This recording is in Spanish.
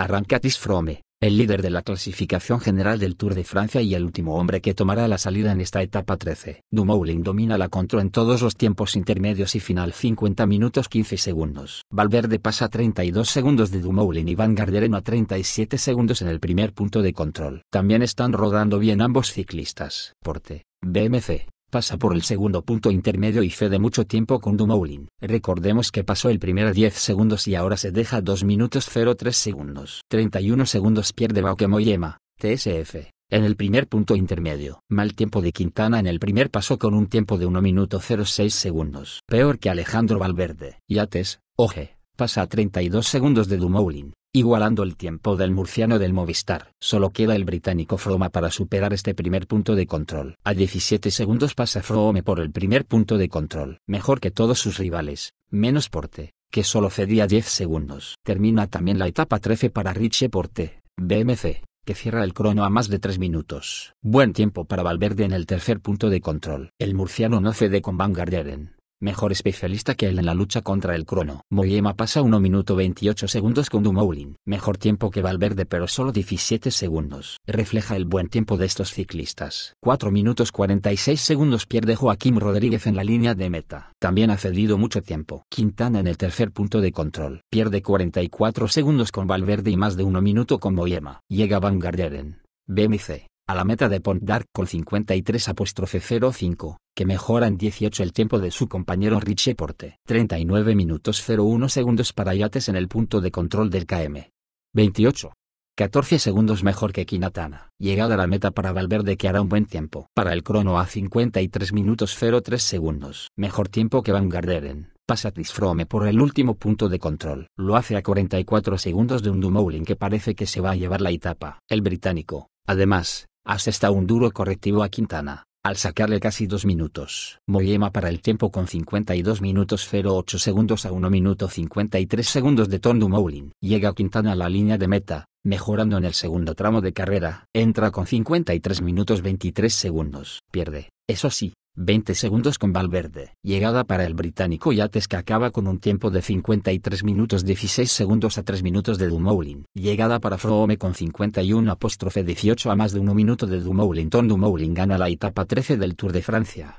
Arranca Tisfrome, el líder de la clasificación general del Tour de Francia y el último hombre que tomará la salida en esta etapa 13. Dumoulin domina la control en todos los tiempos intermedios y final 50 minutos 15 segundos. Valverde pasa 32 segundos de Dumoulin y Van Garderen a 37 segundos en el primer punto de control. También están rodando bien ambos ciclistas. Porte, BMC pasa por el segundo punto intermedio y cede mucho tiempo con Dumoulin. Recordemos que pasó el primer 10 segundos y ahora se deja 2 minutos 03 segundos. 31 segundos pierde Ema, TSF. En el primer punto intermedio, mal tiempo de Quintana en el primer paso con un tiempo de 1 minuto 06 segundos. Peor que Alejandro Valverde. Yates, Oje, pasa a 32 segundos de Dumoulin igualando el tiempo del murciano del Movistar. Solo queda el británico Froma para superar este primer punto de control. A 17 segundos pasa Frome por el primer punto de control. Mejor que todos sus rivales, menos Porte, que solo cedía 10 segundos. Termina también la etapa 13 para Richie Porte, BMC que cierra el crono a más de 3 minutos. Buen tiempo para Valverde en el tercer punto de control. El murciano no cede con Van Garderen mejor especialista que él en la lucha contra el crono. Moyema pasa 1 minuto 28 segundos con Dumoulin, mejor tiempo que Valverde pero solo 17 segundos. Refleja el buen tiempo de estos ciclistas. 4 minutos 46 segundos pierde Joaquín Rodríguez en la línea de meta. También ha cedido mucho tiempo. Quintana en el tercer punto de control. Pierde 44 segundos con Valverde y más de 1 minuto con Moyema. Llega Van Garderen. BMC a la meta de Pont Dark con 53.05, que mejora en 18 el tiempo de su compañero Richie Porte. 39 minutos 01 segundos para Yates en el punto de control del KM. 28. 14 segundos mejor que Kinatana. Llegada a la meta para Valverde que hará un buen tiempo. Para el crono a 53 minutos 03 segundos. Mejor tiempo que Van Garderen. Pasa Tisfrome por el último punto de control. Lo hace a 44 segundos de un Dumoulin que parece que se va a llevar la etapa. El británico, además, asesta un duro correctivo a Quintana, al sacarle casi dos minutos. Moyema para el tiempo con 52 minutos 08 segundos a 1 minuto 53 segundos de Tondo Moulin. Llega Quintana a la línea de meta, mejorando en el segundo tramo de carrera. Entra con 53 minutos 23 segundos. Pierde, eso sí, 20 segundos con Valverde. Llegada para el británico Yates que acaba con un tiempo de 53 minutos 16 segundos a 3 minutos de Dumoulin. Llegada para Froome con 51 apóstrofe 18 a más de 1 minuto de Dumoulin. Tom Dumoulin gana la etapa 13 del Tour de Francia.